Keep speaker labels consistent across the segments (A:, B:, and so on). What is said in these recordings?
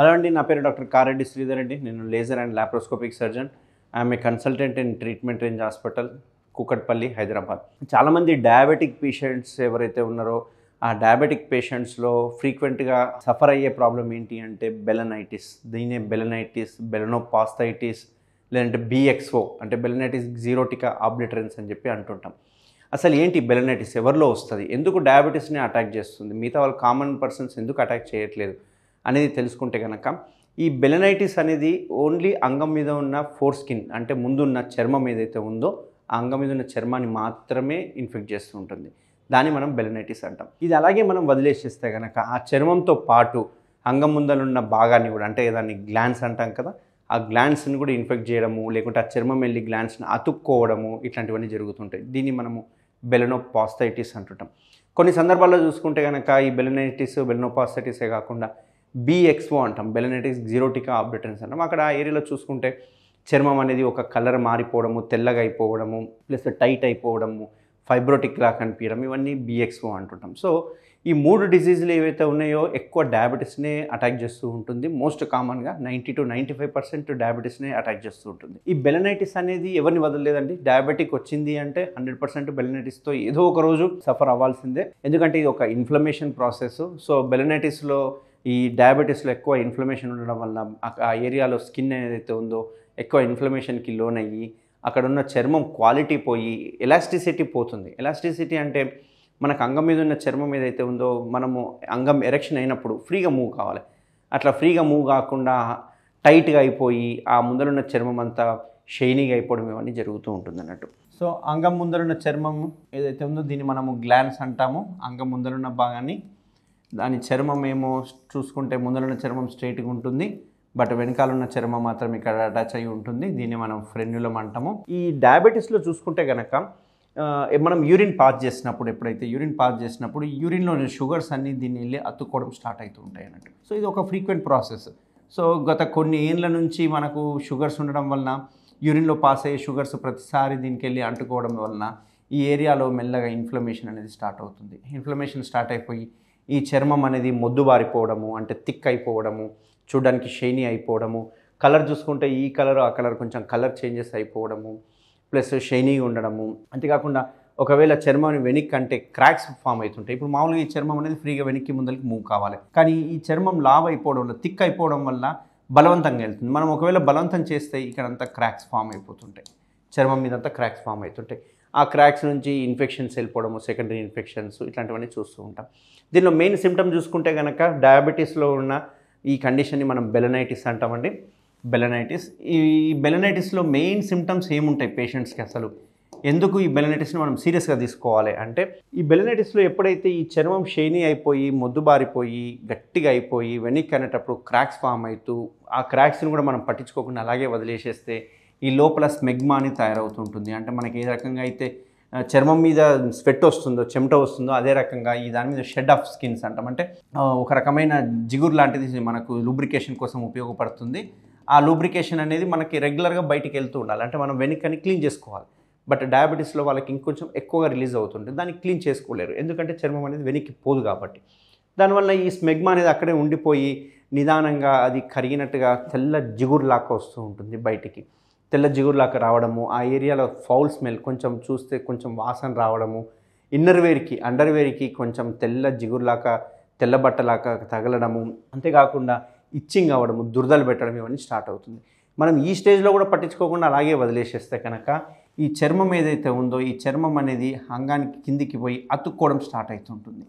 A: hello అండి నా పేరు డాక్టర్ కారెడ్డి శ్రీధర్ అండి నేను laser and laparoscopic surgeon I am a consultant in treatment range hospital Kukatpally Hyderabad చాలామంది డయాబెటిక్ పేషెంట్స్ ఎవరైతే ఉన్నారో ఆ డయాబెటిక్ పేషెంట్స్లో ఫ్రీక్వెంట్గా సఫర్ అయ్యే ప్రాబ్లం ఏంటి అంటే బెలనైటిస్ దీనే బెలనైటిస్ బెలనోపాస్థైటిస్ లేదంటే బీఎక్స్ఓ అంటే బెలనైటిస్ జీరోటికా ఆబ్లిటరెన్స్ అని చెప్పి అంటుంటాం అసలు ఏంటి బెలనైటిస్ ఎవరిలో వస్తుంది ఎందుకు డయాబెటీస్ని అటాక్ చేస్తుంది మిగతా వాళ్ళు కామన్ పర్సన్స్ ఎందుకు అటాక్ చేయట్లేదు అనేది తెలుసుకుంటే కనుక ఈ బెలనైటిస్ అనేది ఓన్లీ అంగం మీద ఉన్న ఫోర్ స్కిన్ అంటే ముందున్న చర్మం ఏదైతే ఉందో ఆ అంగం మీద ఉన్న చర్మాన్ని మాత్రమే ఇన్ఫెక్ట్ చేస్తూ ఉంటుంది దాన్ని మనం బెలనైటిస్ అంటాం ఇది అలాగే మనం వదిలేసేస్తే కనుక ఆ చర్మంతో పాటు అంగం ముందలున్న భాగాన్ని కూడా అంటే దాన్ని గ్లాన్స్ అంటాం కదా ఆ గ్లాన్స్ని కూడా ఇన్ఫెక్ట్ చేయడము లేకుంటే ఆ చర్మం వెళ్ళి గ్లాన్స్ని అతుక్కోవడము ఇట్లాంటివన్నీ జరుగుతుంటాయి దీన్ని మనము బెలనోపాస్థైటిస్ అంటుంటాం కొన్ని సందర్భాల్లో చూసుకుంటే కనుక ఈ బెలనైటిస్ బెలనోపాస్థైటిసే కాకుండా బీఎక్స్ఓ అంటాం బెలనెటిక్స్ జీరోటికా ఆబ్రిటన్స్ అంటాం అక్కడ ఆ ఏరియాలో చూసుకుంటే చర్మం అనేది ఒక కలర్ మారిపోవడము తెల్లగా అయిపోవడము ప్లస్ టైట్ అయిపోవడము ఫైబ్రోటిక్ లా కనిపించడం ఇవన్నీ బీఎక్స్ఓ అంటుంటాం సో ఈ మూడు డిజీజులు ఏవైతే ఉన్నాయో ఎక్కువ డయాబెటీస్నే అటాక్ చేస్తూ ఉంటుంది మోస్ట్ కామన్గా ninety to ninety five percent డయాబెటీస్నే అటాక్ చేస్తూ ఉంటుంది ఈ బెలనైటిస్ అనేది ఎవరిని వదలలేదండి డయాబెటిక్ వచ్చింది అంటే హండ్రెడ్ పర్సెంట్ బెలనైటిస్తో ఏదో ఒక రోజు సఫర్ అవ్వాల్సిందే ఎందుకంటే ఇది ఒక ఇన్ఫ్లమేషన్ ప్రాసెస్ సో బెలనైటిస్లో ఈ డయాబెటీస్లో ఎక్కువ ఇన్ఫ్లమేషన్ ఉండడం వల్ల ఆ ఏరియాలో స్కిన్ ఏదైతే ఉందో ఎక్కువ ఇన్ఫ్లమేషన్కి లోనయ్యి అక్కడ ఉన్న చర్మం క్వాలిటీ పోయి ఎలాస్టిసిటీ పోతుంది ఎలాస్టిసిటీ అంటే మనకు అంగం మీద ఉన్న చర్మం ఏదైతే ఉందో మనము అంగం ఎరెక్షన్ అయినప్పుడు ఫ్రీగా మూవ్ కావాలి అట్లా ఫ్రీగా మూవ్ కాకుండా టైట్గా అయిపోయి ఆ ముందరున్న చర్మం అంతా షైనీగా అయిపోవడం ఇవన్నీ జరుగుతూ ఉంటుంది అన్నట్టు సో అంగం ముందరున్న చర్మం ఏదైతే ఉందో దీన్ని మనము గ్లాన్స్ అంటాము అంగం ముందరున్న భాగాన్ని దాని చర్మం ఏమో చూసుకుంటే ముందరున్న చర్మం స్ట్రైట్గా ఉంటుంది బట్ వెనకాల ఉన్న చర్మం మాత్రం ఇక్కడ అటాచ్ అయి ఉంటుంది దీన్ని మనం ఫ్రెన్యులం అంటాము ఈ డయాబెటీస్లో చూసుకుంటే కనుక మనం యూరిన్ పాస్ చేసినప్పుడు ఎప్పుడైతే యూరిన్ పాస్ చేసినప్పుడు యూరిన్లోని షుగర్స్ అన్నీ దీన్ని వెళ్ళి అతుక్కోవడం స్టార్ట్ అవుతూ ఉంటాయి అన్నట్టు సో ఇది ఒక ఫ్రీక్వెంట్ ప్రాసెస్ సో గత కొన్ని ఏళ్ళ నుంచి మనకు షుగర్స్ ఉండడం వలన యూరిన్లో పాస్ అయ్యే షుగర్స్ ప్రతిసారి దీనికి వెళ్ళి అంటుకోవడం వలన ఈ ఏరియాలో మెల్లగా ఇన్ఫ్లమేషన్ అనేది స్టార్ట్ అవుతుంది ఇన్ఫ్లమేషన్ స్టార్ట్ అయిపోయి ఈ చర్మం అనేది మొద్దుబారిపోవడము అంటే థిక్ అయిపోవడము చూడడానికి షైనీ అయిపోవడము కలర్ చూసుకుంటే ఈ కలర్ ఆ కలర్ కొంచెం కలర్ చేంజెస్ అయిపోవడము ప్లస్ షైనీ ఉండడము అంతేకాకుండా ఒకవేళ చర్మం వెనక్కి అంటే క్రాక్స్ ఫామ్ అవుతుంటాయి ఇప్పుడు మామూలుగా ఈ చర్మం అనేది ఫ్రీగా వెనక్కి ముందరికి మూవ్ కావాలి కానీ ఈ చర్మం లావ్ అయిపోవడం వల్ల థిక్ అయిపోవడం వల్ల బలవంతంగా వెళ్తుంది మనం ఒకవేళ బలవంతం చేస్తే ఇక్కడంతా క్రాక్స్ ఫామ్ అయిపోతుంటాయి చర్మం మీదంతా క్రాక్స్ ఫామ్ అవుతుంటాయి ఆ క్రాక్స్ నుంచి ఇన్ఫెక్షన్స్ వెళ్ళిపోవడము సెకండరీ ఇన్ఫెక్షన్స్ ఇట్లాంటివన్నీ చూస్తూ ఉంటాం దీనిలో మెయిన్ సిమ్టమ్ చూసుకుంటే కనుక డయాబెటీస్లో ఉన్న ఈ కండిషన్ని మనం బెలనైటిస్ అంటామండి బెలనైటిస్ ఈ బెలనైటిస్లో మెయిన్ సిమ్టమ్స్ ఏముంటాయి పేషెంట్స్కి అసలు ఎందుకు ఈ బెలనైటిస్ని మనం సీరియస్గా తీసుకోవాలి అంటే ఈ బెలనైటిస్లో ఎప్పుడైతే ఈ చర్మం షైనీ అయిపోయి మొద్దుబారిపోయి గట్టిగా అయిపోయి వెనక్కి అనేటప్పుడు క్రాక్స్ ఫామ్ అవుతూ ఆ క్రాక్స్ని కూడా మనం పట్టించుకోకుండా అలాగే వదిలేసేస్తే ఈ లోపల స్మెగ్మా అని తయారవుతుంటుంది అంటే మనకి ఏ రకంగా అయితే చర్మం మీద స్వెట్ వస్తుందో చెమట వస్తుందో అదే రకంగా ఈ దాని మీద షెడ్ ఆఫ్ స్కిన్స్ అంటాం అంటే ఒక రకమైన జిగురు లాంటిది మనకు లూబ్రికేషన్ కోసం ఉపయోగపడుతుంది ఆ లూబ్రికేషన్ అనేది మనకి రెగ్యులర్గా బయటికి వెళ్తూ ఉండాలి అంటే మనం వెనకని క్లీన్ చేసుకోవాలి బట్ డయాబెటీస్లో వాళ్ళకి ఇంకొంచెం ఎక్కువగా రిలీజ్ అవుతుంటుంది దాన్ని క్లీన్ చేసుకోలేరు ఎందుకంటే చర్మం అనేది వెనక్కి పోదు కాబట్టి దానివల్ల ఈ స్మెగ్మా అనేది అక్కడే ఉండిపోయి నిదానంగా అది కరిగినట్టుగా తెల్ల జిగురు లాక్క వస్తూ ఉంటుంది బయటికి తెల్ల జిగురులాక రావడము ఆ ఏరియాలో ఫౌల్ స్మెల్ కొంచెం చూస్తే కొంచెం వాసన రావడము ఇన్నర్ వేర్కి అండర్ వేర్కి కొంచెం తెల్ల జిగురులాక తెల్ల బట్టలాక తగలడము అంతేకాకుండా ఇచ్చింగ్ అవ్వడము దురదలు పెట్టడం ఇవన్నీ స్టార్ట్ అవుతుంది మనం ఈ స్టేజ్లో కూడా పట్టించుకోకుండా అలాగే వదిలేసేస్తే కనుక ఈ చర్మం ఏదైతే ఉందో ఈ చర్మం అనేది అంగానికి కిందికి పోయి అతుక్కోవడం స్టార్ట్ అవుతుంటుంది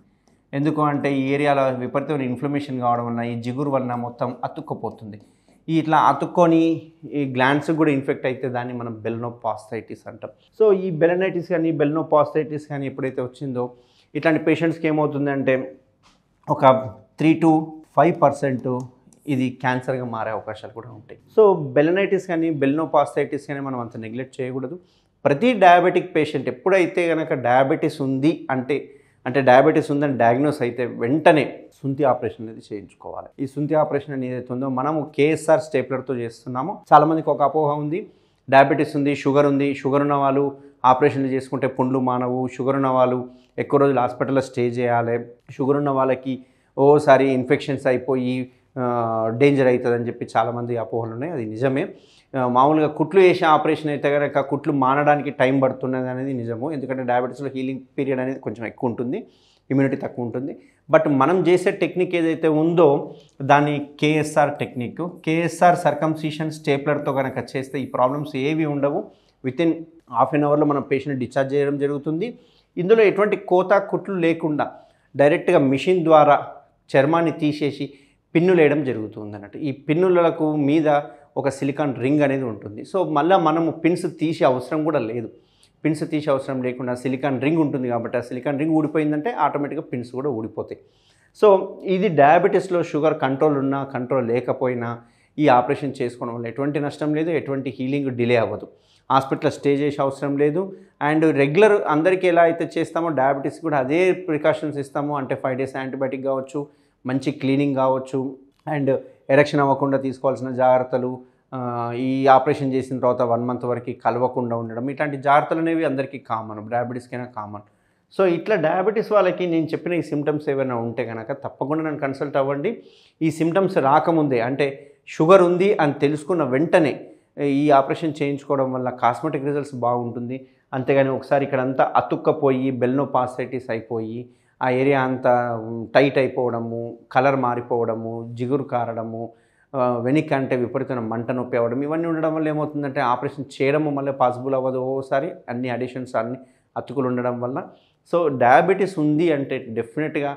A: ఎందుకు అంటే ఈ ఏరియాలో విపరీతమైన ఇన్ఫ్లమేషన్ కావడం వలన ఈ జిగురు వలన మొత్తం అతుక్కుపోతుంది ఇట్లా అతుక్కొని ఈ గ్లాండ్స్ కూడా ఇన్ఫెక్ట్ అయితే దాన్ని మనం బెల్నోపాస్థైటిస్ అంటాం సో ఈ బెలనైటిస్ కానీ బెల్నోపాస్థైటిస్ కానీ ఎప్పుడైతే వచ్చిందో ఇట్లాంటి పేషెంట్స్కి ఏమవుతుందంటే ఒక త్రీ టు ఫైవ్ పర్సెంట్ ఇది క్యాన్సర్గా మారే అవకాశాలు కూడా ఉంటాయి సో బెలనైటిస్ కానీ పాస్టైటిస్ కానీ మనం అంత నెగ్లెక్ట్ చేయకూడదు ప్రతి డయాబెటిక్ పేషెంట్ ఎప్పుడైతే కనుక డయాబెటీస్ ఉంది అంటే అంటే డయాబెటీస్ ఉందని డయాగ్నోస్ అయితే వెంటనే సుంతి ఆపరేషన్ అనేది చేయించుకోవాలి ఈ సుంతి ఆపరేషన్ అనేది ఉందో మనము కేఎస్ఆర్ స్టేప్లర్తో చేస్తున్నామో చాలామందికి ఒక అపోహ ఉంది డయాబెటీస్ ఉంది షుగర్ ఉంది షుగర్ ఉన్న వాళ్ళు ఆపరేషన్లు చేసుకుంటే పుండ్లు మానవు షుగర్ ఉన్న వాళ్ళు ఎక్కువ రోజులు హాస్పిటల్లో స్టే చేయాలి షుగర్ ఉన్న వాళ్ళకి ఓసారి ఇన్ఫెక్షన్స్ అయిపోయి డేంజర్ అవుతుందని చెప్పి చాలామంది అపోహలు ఉన్నాయి అది నిజమే మామూలుగా కుట్లు వేసే ఆపరేషన్ అయితే కనుక కుట్లు మానడానికి టైం పడుతున్నది అనేది నిజము ఎందుకంటే డయాబెటీస్లో హీలింగ్ పీరియడ్ అనేది కొంచెం ఎక్కువ ఉంటుంది ఇమ్యూనిటీ తక్కువ ఉంటుంది బట్ మనం చేసే టెక్నిక్ ఏదైతే ఉందో దాని కేఎస్ఆర్ టెక్నిక్ కేఎస్ఆర్ సర్కంసీషన్ స్టేప్లర్తో కనుక చేస్తే ఈ ప్రాబ్లమ్స్ ఏవి ఉండవు విత్ ఇన్ హాఫ్ అన్ అవర్లో మనం పేషెంట్ డిశ్చార్జ్ చేయడం జరుగుతుంది ఇందులో ఎటువంటి కోత కుట్లు లేకుండా డైరెక్ట్గా మిషన్ ద్వారా చర్మాన్ని తీసేసి పిన్నులేయడం జరుగుతుంది అన్నట్టు ఈ పిన్నులకు మీద ఒక సిలికాన్ రింగ్ అనేది ఉంటుంది సో మళ్ళీ మనము పిన్స్ తీసే అవసరం కూడా లేదు పిన్స్ తీసే అవసరం లేకుండా సిలికాన్ రింగ్ ఉంటుంది కాబట్టి ఆ సిలికాన్ రింగ్ ఊడిపోయిందంటే ఆటోమేటిక్గా పిన్స్ కూడా ఊడిపోతాయి సో ఇది డయాబెటీస్లో షుగర్ కంట్రోల్ ఉన్నా కంట్రోల్ లేకపోయినా ఈ ఆపరేషన్ చేసుకోవడం వల్ల ఎటువంటి నష్టం లేదు ఎటువంటి హీలింగ్ డిలే అవ్వదు హాస్పిటల్ స్టే చేసే అవసరం లేదు అండ్ రెగ్యులర్ అందరికీ ఎలా అయితే చేస్తామో డయాబెటీస్ కూడా అదే ప్రికాషన్స్ ఇస్తామో అంటే ఫైవ్ డేస్ యాంటీబయాటిక్ కావచ్చు మంచి క్లీనింగ్ కావచ్చు అండ్ ఎరక్షన్ అవ్వకుండా తీసుకోవాల్సిన జాగ్రత్తలు ఈ ఆపరేషన్ చేసిన తర్వాత వన్ మంత్ వరకు కలవకుండా ఉండడం ఇట్లాంటి జాగ్రత్తలు అనేవి అందరికీ కామన్ డయాబెటీస్కైనా కామన్ సో ఇట్లా డయాబెటీస్ వాళ్ళకి నేను చెప్పిన ఈ సిమ్టమ్స్ ఏమైనా ఉంటే కనుక తప్పకుండా నన్ను కన్సల్ట్ అవ్వండి ఈ సిమ్టమ్స్ రాకముందే అంటే షుగర్ ఉంది అని తెలుసుకున్న వెంటనే ఈ ఆపరేషన్ చేయించుకోవడం వల్ల కాస్మెటిక్ రిజల్ట్స్ బాగుంటుంది అంతేగాని ఒకసారి ఇక్కడంతా అతుక్కపోయి బెల్నో పాసైటిస్ అయిపోయి ఆ ఏరియా అంతా టైట్ అయిపోవడము కలర్ మారిపోవడము జిగురు కారడము వెనక్కి అంటే విపరీతమైన మంట నొప్పి అవ్వడం ఇవన్నీ ఉండడం వల్ల ఏమవుతుందంటే ఆపరేషన్ చేయడము మళ్ళీ పాసిబుల్ అవ్వదు ఓసారి అన్ని అడిషన్స్ అన్ని అతుకులు ఉండడం వల్ల సో డయాబెటీస్ ఉంది అంటే డెఫినెట్గా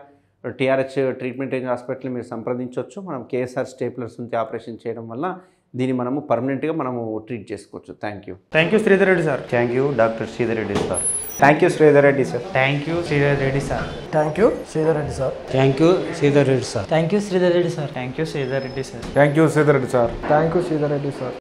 A: టీఆర్హెచ్ ట్రీట్మెంట్ రేంజ్ హాస్పిటల్ మీరు సంప్రదించవచ్చు మనం కేఎస్ఆర్ స్టేప్లర్స్ ఉంటే ఆపరేషన్ చేయడం వల్ల దీన్ని మనము పర్మనెంట్గా మనము ట్రీట్ చేసుకోవచ్చు thank you thank you Sridhar Reddy sir thank you doctor Sridhar Reddy sir thank you Sridhar Reddy sir thank you Sridhar Reddy sir thank you Sridhar Reddy sir thank you Sridhar Reddy sir thank you Sridhar Reddy sir thank you Sridhar Reddy sir thank you Sridhar Reddy sir thank you Sridhar Reddy sir